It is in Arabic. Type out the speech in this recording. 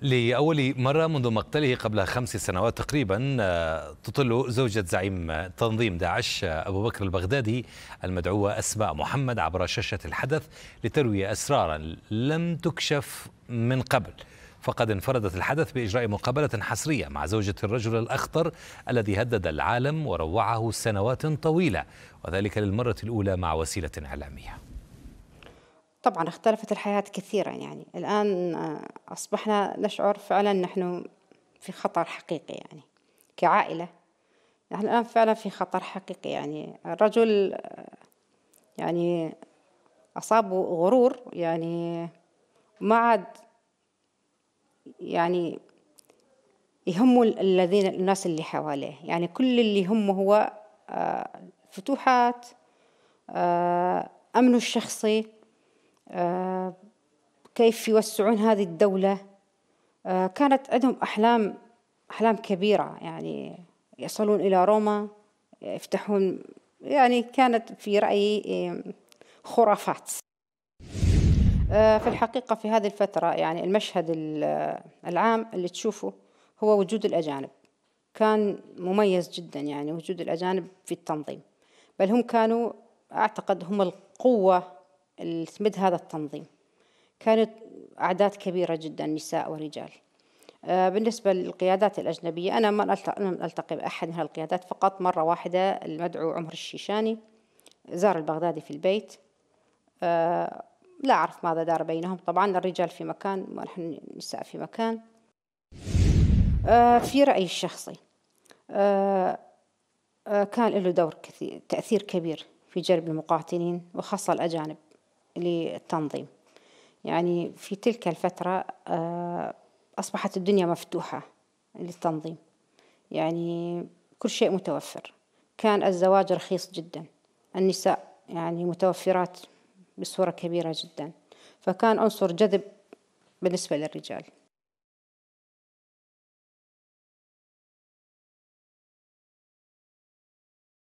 لأول مرة منذ مقتله قبل خمس سنوات تقريبا آه، تطل زوجة زعيم تنظيم داعش آه، أبو بكر البغدادي المدعوة أسماء محمد عبر شاشة الحدث لتروي أسرارا لم تكشف من قبل فقد انفردت الحدث بإجراء مقابلة حصرية مع زوجة الرجل الأخطر الذي هدد العالم وروعه سنوات طويلة وذلك للمرة الأولى مع وسيلة إعلامية طبعا اختلفت الحياة كثيرا يعني الآن آه، أصبحنا نشعر فعلا نحن في خطر حقيقي يعني كعائلة نحن الآن فعلا في خطر حقيقي يعني الرجل آه، يعني أصابه غرور يعني ما عاد يعني يهمه الذين الناس اللي حواليه يعني كل اللي يهمه هو آه، فتوحات أمنه الشخصي آه، كيف يوسعون هذه الدولة آه، كانت عندهم أحلام أحلام كبيرة يعني يصلون إلى روما يفتحون يعني كانت في رأيي آه، خرافات في الحقيقة في هذه الفترة يعني المشهد العام اللي تشوفه هو وجود الأجانب كان مميز جدا يعني وجود الأجانب في التنظيم بل هم كانوا أعتقد هم القوة مثل هذا التنظيم كانت أعداد كبيرة جدا نساء ورجال آه، بالنسبة للقيادات الأجنبية أنا ما ألتقي بأحد من هالقيادات فقط مرة واحدة المدعو عمر الشيشاني زار البغدادي في البيت آه، لا أعرف ماذا دار بينهم طبعا الرجال في مكان ونحن النساء في مكان آه، في رأيي الشخصي كان له دور كثير تأثير كبير في جلب المقاتلين وخاصة الأجانب للتنظيم يعني في تلك الفترة آه، أصبحت الدنيا مفتوحة للتنظيم يعني كل شيء متوفر كان الزواج رخيص جدا النساء يعني متوفرات بصورة كبيرة جدا فكان عنصر جذب بالنسبة للرجال